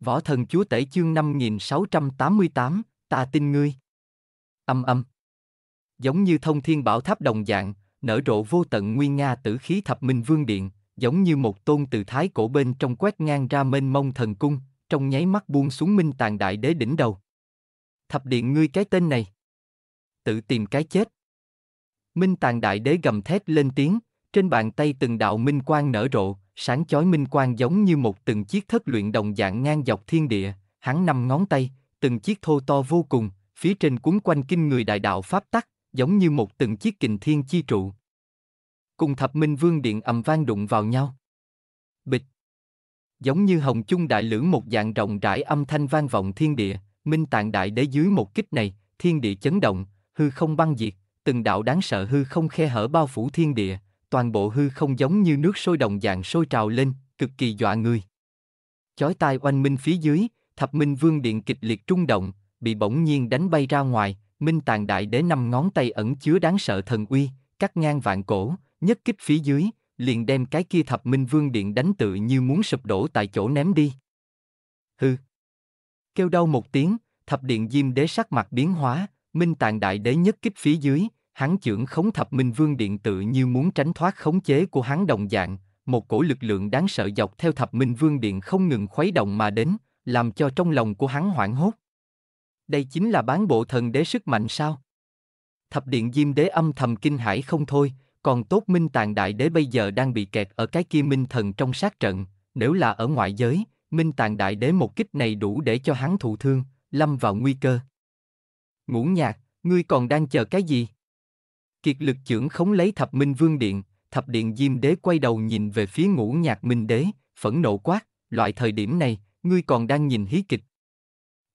Võ thần chúa tể chương 5688, ta tin ngươi. Âm âm. Giống như thông thiên bảo tháp đồng dạng, nở rộ vô tận nguyên nga tử khí thập minh vương điện, giống như một tôn từ thái cổ bên trong quét ngang ra mênh mông thần cung, trong nháy mắt buông xuống minh tàn đại đế đỉnh đầu. Thập điện ngươi cái tên này. Tự tìm cái chết. Minh tàn đại đế gầm thét lên tiếng, trên bàn tay từng đạo minh quang nở rộ, sáng chói minh quang giống như một từng chiếc thất luyện đồng dạng ngang dọc thiên địa, hắn năm ngón tay, từng chiếc thô to vô cùng, phía trên cuốn quanh kinh người đại đạo pháp tắc, giống như một từng chiếc kình thiên chi trụ. Cùng thập minh vương điện ầm vang đụng vào nhau. Bịch. Giống như hồng chung đại lửa một dạng rộng rãi âm thanh vang vọng thiên địa, minh tạng đại đế dưới một kích này, thiên địa chấn động, hư không băng diệt, từng đạo đáng sợ hư không khe hở bao phủ thiên địa, toàn bộ hư không giống như nước sôi đồng dạng sôi trào lên, cực kỳ dọa người. Chói tai oanh minh phía dưới, thập minh vương điện kịch liệt trung động, bị bỗng nhiên đánh bay ra ngoài, minh tàn đại đế năm ngón tay ẩn chứa đáng sợ thần uy, cắt ngang vạn cổ, nhất kích phía dưới, liền đem cái kia thập minh vương điện đánh tự như muốn sụp đổ tại chỗ ném đi. Hư. Kêu đau một tiếng, thập điện diêm đế sắc mặt biến hóa, minh tàn đại đế nhất kích phía dưới, hắn chưởng khống thập minh vương điện tự như muốn tránh thoát khống chế của hắn đồng dạng, một cổ lực lượng đáng sợ dọc theo thập minh vương điện không ngừng khuấy động mà đến, làm cho trong lòng của hắn hoảng hốt. Đây chính là bán bộ thần đế sức mạnh sao? Thập điện diêm đế âm thầm kinh hãi không thôi, còn tốt minh tàng đại đế bây giờ đang bị kẹt ở cái kia minh thần trong sát trận, nếu là ở ngoại giới, minh tàng đại đế một kích này đủ để cho hắn thụ thương, lâm vào nguy cơ. Ngũ nhạc, ngươi còn đang chờ cái gì? Kiệt lực trưởng khống lấy thập minh vương điện, thập điện diêm đế quay đầu nhìn về phía ngũ nhạc minh đế, phẫn nộ quát, loại thời điểm này, ngươi còn đang nhìn hí kịch.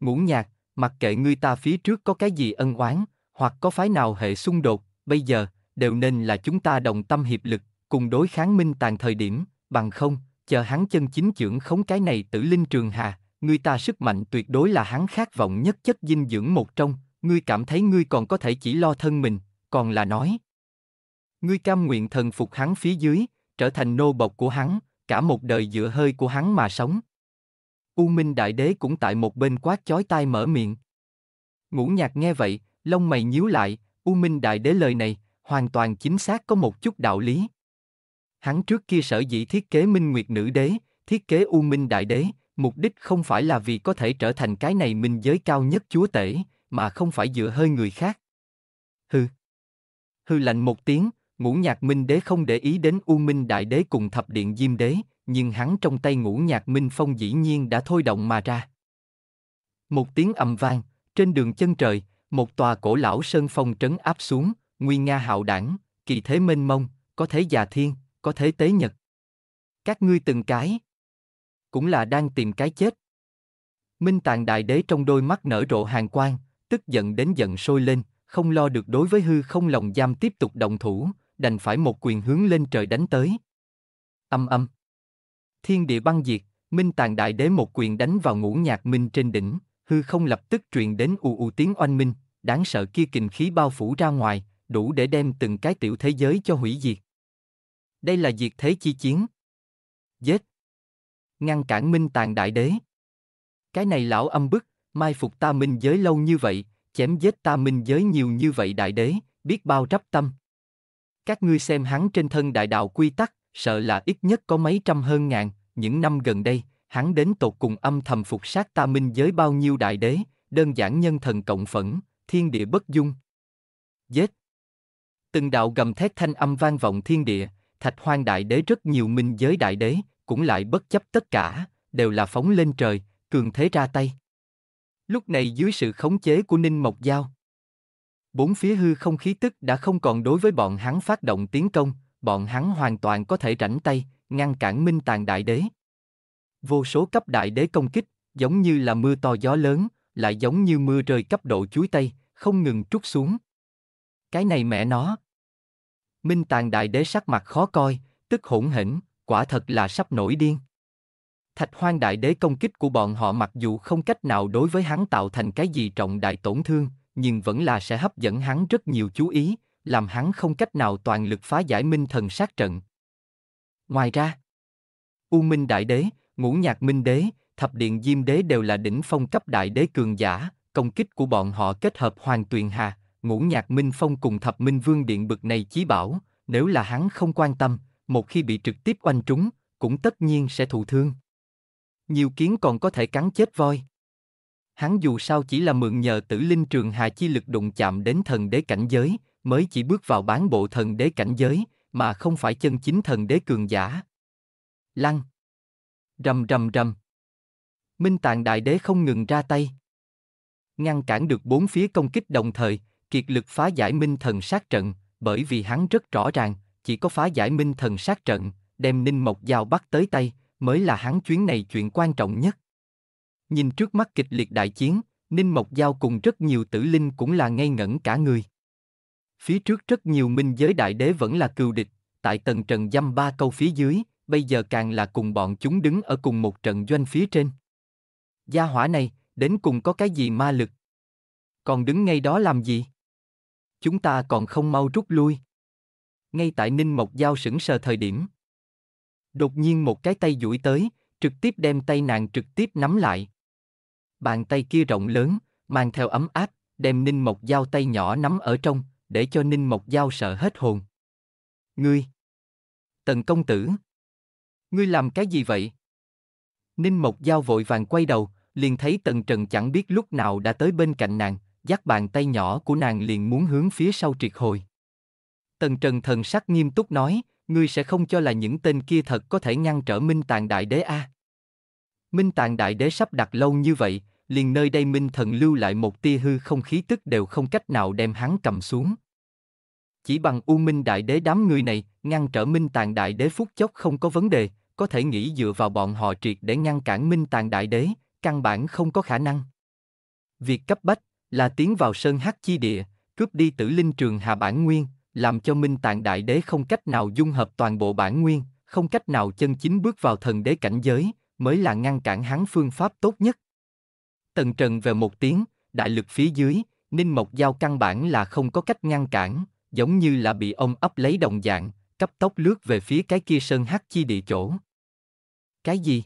Ngũ nhạc, mặc kệ ngươi ta phía trước có cái gì ân oán, hoặc có phái nào hệ xung đột, bây giờ, đều nên là chúng ta đồng tâm hiệp lực, cùng đối kháng minh tàn thời điểm, bằng không, chờ hắn chân chính trưởng khống cái này tử linh trường hà, ngươi ta sức mạnh tuyệt đối là hắn khát vọng nhất chất dinh dưỡng một trong, ngươi cảm thấy ngươi còn có thể chỉ lo thân mình, còn là nói ngươi cam nguyện thần phục hắn phía dưới trở thành nô bộc của hắn cả một đời dựa hơi của hắn mà sống u minh đại đế cũng tại một bên quát chói tai mở miệng ngũ nhạc nghe vậy lông mày nhíu lại u minh đại đế lời này hoàn toàn chính xác có một chút đạo lý hắn trước kia sở dĩ thiết kế minh nguyệt nữ đế thiết kế u minh đại đế mục đích không phải là vì có thể trở thành cái này minh giới cao nhất chúa tể mà không phải dựa hơi người khác hừ hư lạnh một tiếng, ngũ nhạc minh đế không để ý đến U Minh Đại Đế cùng thập điện Diêm Đế, nhưng hắn trong tay ngũ nhạc minh phong dĩ nhiên đã thôi động mà ra. Một tiếng ầm vang, trên đường chân trời, một tòa cổ lão sơn phong trấn áp xuống, nguy nga hạo đảng, kỳ thế mênh mông, có thế già thiên, có thế tế nhật. Các ngươi từng cái, cũng là đang tìm cái chết. Minh tàng đại đế trong đôi mắt nở rộ hàng quang, tức giận đến giận sôi lên, không lo được đối với hư không lòng giam tiếp tục động thủ, đành phải một quyền hướng lên trời đánh tới. Âm âm. Thiên địa băng diệt, Minh Tàng Đại Đế một quyền đánh vào ngũ nhạc Minh trên đỉnh, hư không lập tức truyền đến ù ù tiếng oanh minh, đáng sợ kia kình khí bao phủ ra ngoài, đủ để đem từng cái tiểu thế giới cho hủy diệt. Đây là diệt thế chi chiến. Giết. Ngăn cản Minh Tàng Đại Đế. Cái này lão âm bức, mai phục ta minh giới lâu như vậy, chém giết ta minh giới nhiều như vậy đại đế, biết bao rắp tâm. Các ngươi xem hắn trên thân đại đạo quy tắc, sợ là ít nhất có mấy trăm hơn ngàn, những năm gần đây, hắn đến tột cùng âm thầm phục sát ta minh giới bao nhiêu đại đế, đơn giản nhân thần cộng phẫn, thiên địa bất dung. Giết! Từng đạo gầm thét thanh âm vang vọng thiên địa, thạch hoang đại đế rất nhiều minh giới đại đế, cũng lại bất chấp tất cả, đều là phóng lên trời, cường thế ra tay. Lúc này dưới sự khống chế của Ninh Mộc Giao, bốn phía hư không khí tức đã không còn đối với bọn hắn phát động tiến công, bọn hắn hoàn toàn có thể rảnh tay, ngăn cản Minh Tàng Đại Đế. Vô số cấp đại đế công kích, giống như là mưa to gió lớn, lại giống như mưa rơi cấp độ chuối tây không ngừng trút xuống. Cái này mẹ nó. Minh Tàng Đại Đế sắc mặt khó coi, tức hỗn hỉnh, quả thật là sắp nổi điên. Thạch hoang đại đế công kích của bọn họ mặc dù không cách nào đối với hắn tạo thành cái gì trọng đại tổn thương, nhưng vẫn là sẽ hấp dẫn hắn rất nhiều chú ý, làm hắn không cách nào toàn lực phá giải minh thần sát trận. Ngoài ra, U Minh Đại Đế, Ngũ Nhạc Minh Đế, Thập Điện Diêm Đế đều là đỉnh phong cấp đại đế cường giả, công kích của bọn họ kết hợp hoàn Tuyền Hà, Ngũ Nhạc Minh Phong cùng Thập Minh Vương Điện bực này chí bảo, nếu là hắn không quan tâm, một khi bị trực tiếp oanh trúng, cũng tất nhiên sẽ thụ thương nhiều kiến còn có thể cắn chết voi. Hắn dù sao chỉ là mượn nhờ tử linh trường hà chi lực đụng chạm đến thần đế cảnh giới, mới chỉ bước vào bán bộ thần đế cảnh giới, mà không phải chân chính thần đế cường giả. Lăng. Rầm rầm rầm. Minh tàng đại đế không ngừng ra tay. Ngăn cản được bốn phía công kích đồng thời, kiệt lực phá giải minh thần sát trận, bởi vì hắn rất rõ ràng, chỉ có phá giải minh thần sát trận, đem ninh mộc dao bắt tới tay, mới là hắn chuyến này chuyện quan trọng nhất. Nhìn trước mắt kịch liệt đại chiến, Ninh Mộc Giao cùng rất nhiều tử linh cũng là ngây ngẩn cả người. Phía trước rất nhiều minh giới đại đế vẫn là cừu địch, tại tầng trần dăm ba câu phía dưới, bây giờ càng là cùng bọn chúng đứng ở cùng một trận doanh phía trên. Gia hỏa này, đến cùng có cái gì ma lực? Còn đứng ngay đó làm gì? Chúng ta còn không mau rút lui. Ngay tại Ninh Mộc Giao sững sờ thời điểm, Đột nhiên một cái tay duỗi tới, trực tiếp đem tay nàng trực tiếp nắm lại. Bàn tay kia rộng lớn, mang theo ấm áp, đem Ninh Mộc Giao tay nhỏ nắm ở trong, để cho Ninh Mộc Giao sợ hết hồn. Ngươi! Tần công tử! Ngươi làm cái gì vậy? Ninh Mộc Giao vội vàng quay đầu, liền thấy Tần Trần chẳng biết lúc nào đã tới bên cạnh nàng, dắt bàn tay nhỏ của nàng liền muốn hướng phía sau triệt hồi. Tần Trần thần sắc nghiêm túc nói, ngươi sẽ không cho là những tên kia thật có thể ngăn trở Minh Tàng Đại Đế a. À? Minh Tàng Đại Đế sắp đặt lâu như vậy, liền nơi đây Minh Thần lưu lại một tia hư không khí tức đều không cách nào đem hắn cầm xuống. Chỉ bằng U Minh Đại Đế đám người này, ngăn trở Minh Tàng Đại Đế phút chốc không có vấn đề, có thể nghĩ dựa vào bọn họ triệt để ngăn cản Minh Tàng Đại Đế, căn bản không có khả năng. Việc cấp bách là tiến vào Sơn Hắc Chi Địa, cướp đi tử linh trường Hà Bản Nguyên, làm cho Minh Tạng Đại Đế không cách nào dung hợp toàn bộ bản nguyên, không cách nào chân chính bước vào thần đế cảnh giới, mới là ngăn cản hắn phương pháp tốt nhất. Tần Trần về một tiếng, đại lực phía dưới, Ninh Mộc Giao căn bản là không có cách ngăn cản, giống như là bị ông ấp lấy đồng dạng, cấp tốc lướt về phía cái kia sơn hắc chi địa chỗ. Cái gì?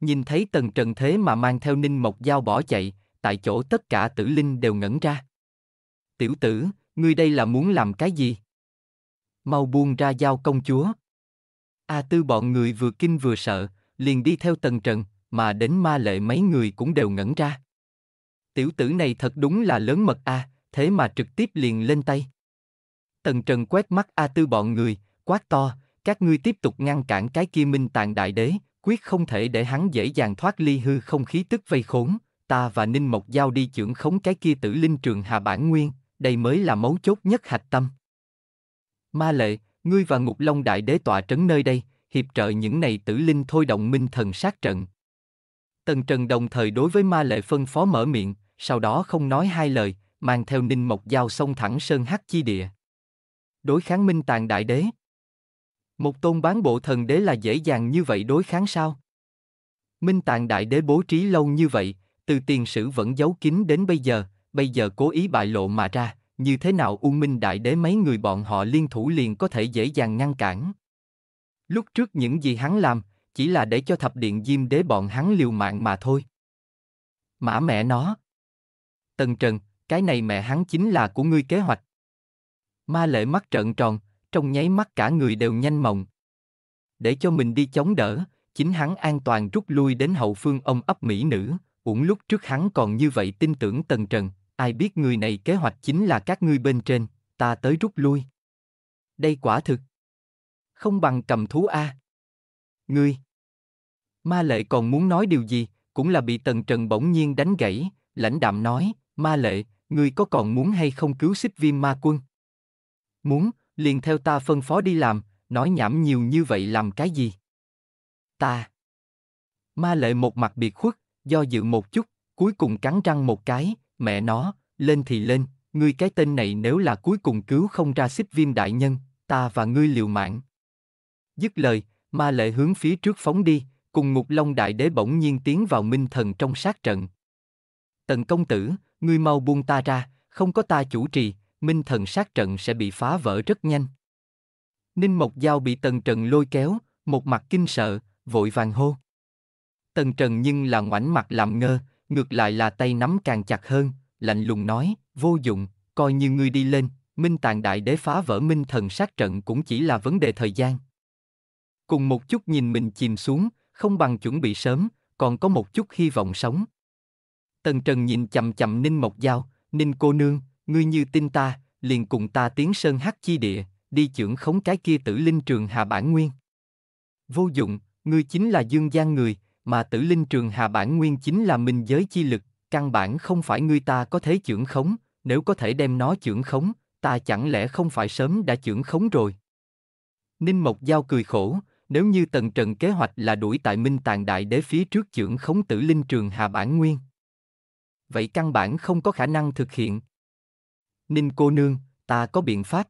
Nhìn thấy Tần Trần thế mà mang theo Ninh Mộc Giao bỏ chạy, tại chỗ tất cả tử linh đều ngẩn ra. Tiểu tử, ngươi đây là muốn làm cái gì? Mau buông ra giao công chúa. A à, tư bọn người vừa kinh vừa sợ, liền đi theo tần trần, mà đến ma lệ mấy người cũng đều ngẩn ra. Tiểu tử này thật đúng là lớn mật a, à, thế mà trực tiếp liền lên tay. Tần trần quét mắt A à tư bọn người, quát to, các ngươi tiếp tục ngăn cản cái kia minh tạng đại đế, quyết không thể để hắn dễ dàng thoát ly hư không khí tức vây khốn, ta và Ninh Mộc Giao đi trưởng khống cái kia tử linh trường hà bản nguyên, đây mới là mấu chốt nhất hạch tâm. Ma lệ, ngươi và ngục long đại đế tọa trấn nơi đây, hiệp trợ những này tử linh thôi động minh thần sát trận. Tần Trần đồng thời đối với ma lệ phân phó mở miệng, sau đó không nói hai lời, mang theo ninh mộc dao xông thẳng sơn hắc chi địa. Đối kháng minh tàng đại đế. Một tôn bán bộ thần đế là dễ dàng như vậy đối kháng sao? Minh tàng đại đế bố trí lâu như vậy, từ tiền sử vẫn giấu kín đến bây giờ, bây giờ cố ý bại lộ mà ra, như thế nào U Minh Đại Đế mấy người bọn họ liên thủ liền có thể dễ dàng ngăn cản. Lúc trước những gì hắn làm, chỉ là để cho thập điện diêm đế bọn hắn liều mạng mà thôi. Mã mẹ nó. Tần Trần, cái này mẹ hắn chính là của ngươi kế hoạch. Ma lệ mắt trợn tròn, trong nháy mắt cả người đều nhanh mộng. Để cho mình đi chống đỡ, chính hắn an toàn rút lui đến hậu phương ông ấp mỹ nữ, uổng lúc trước hắn còn như vậy tin tưởng Tần Trần, ai biết người này kế hoạch chính là các ngươi bên trên, ta tới rút lui. Đây quả thực. Không bằng cầm thú A. Ngươi. Ma lệ còn muốn nói điều gì, cũng là bị tần trần bỗng nhiên đánh gãy, lãnh đạm nói, ma lệ, ngươi có còn muốn hay không cứu xích viêm ma quân? Muốn, liền theo ta phân phó đi làm, nói nhảm nhiều như vậy làm cái gì? Ta. Ma lệ một mặt biệt khuất, do dự một chút, cuối cùng cắn răng một cái, mẹ nó, lên thì lên, ngươi cái tên này nếu là cuối cùng cứu không ra xích viêm đại nhân, ta và ngươi liều mạng. Dứt lời, ma lệ hướng phía trước phóng đi, cùng ngục long đại đế bỗng nhiên tiến vào minh thần trong sát trận. Tần công tử, ngươi mau buông ta ra, không có ta chủ trì, minh thần sát trận sẽ bị phá vỡ rất nhanh. Ninh Mộc Giao bị Tần Trần lôi kéo, một mặt kinh sợ, vội vàng hô. Tần Trần nhưng là ngoảnh mặt làm ngơ, ngược lại là tay nắm càng chặt hơn, lạnh lùng nói, vô dụng, coi như ngươi đi lên, minh tàng đại đế phá vỡ minh thần sát trận cũng chỉ là vấn đề thời gian. Cùng một chút nhìn mình chìm xuống, không bằng chuẩn bị sớm, còn có một chút hy vọng sống. Tần Trần nhìn chậm chậm Ninh Mộc Giao, Ninh cô nương, ngươi như tin ta, liền cùng ta tiến sơn hắc chi địa, đi trưởng khống cái kia tử linh trường hà bản nguyên. Vô dụng, ngươi chính là dương gian người, mà tử linh trường hà bản nguyên chính là minh giới chi lực, căn bản không phải ngươi ta có thể chưởng khống, nếu có thể đem nó chưởng khống, ta chẳng lẽ không phải sớm đã chưởng khống rồi. Ninh Mộc Giao cười khổ, nếu như tần trần kế hoạch là đuổi tại minh Tàn đại đế phía trước chưởng khống tử linh trường hà bản nguyên. Vậy căn bản không có khả năng thực hiện. Ninh cô nương, ta có biện pháp.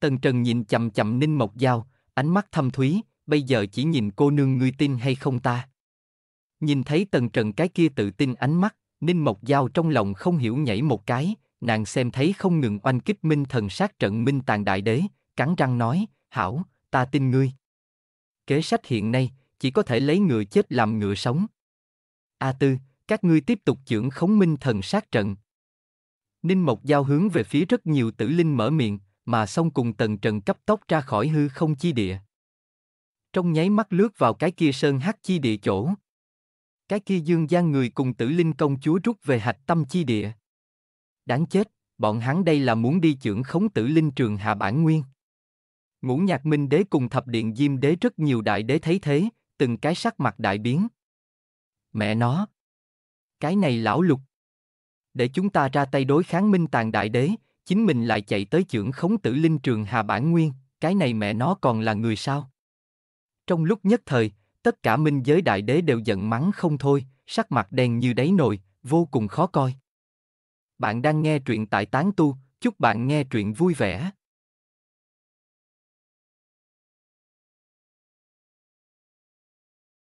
Tần trần nhìn chậm chậm Ninh Mộc Giao, ánh mắt thâm thúy, bây giờ chỉ nhìn cô nương ngươi tin hay không ta. Nhìn thấy tần trần cái kia tự tin ánh mắt, Ninh Mộc Giao trong lòng không hiểu nhảy một cái, nàng xem thấy không ngừng oanh kích minh thần sát trận minh tàn đại đế, cắn răng nói, hảo, ta tin ngươi. Kế sách hiện nay, chỉ có thể lấy ngựa chết làm ngựa sống. A tư, các ngươi tiếp tục trưởng khống minh thần sát trận. Ninh Mộc Giao hướng về phía rất nhiều tử linh mở miệng, mà xong cùng tần trần cấp tốc ra khỏi hư không chi địa. Trong nháy mắt lướt vào cái kia sơn hắc chi địa chỗ. Cái kia dương gian người cùng tử linh công chúa rút về hạch tâm chi địa. Đáng chết, bọn hắn đây là muốn đi trưởng khống tử linh trường hạ bản nguyên. Ngũ nhạc minh đế cùng thập điện diêm đế rất nhiều đại đế thấy thế, từng cái sắc mặt đại biến. Mẹ nó! Cái này lão lục! Để chúng ta ra tay đối kháng minh tàn đại đế, chính mình lại chạy tới trưởng khống tử linh trường hà bản nguyên, cái này mẹ nó còn là người sao? Trong lúc nhất thời, tất cả minh giới đại đế đều giận mắng không thôi, sắc mặt đen như đáy nồi, vô cùng khó coi. Bạn đang nghe truyện tại Tán Tu, chúc bạn nghe truyện vui vẻ.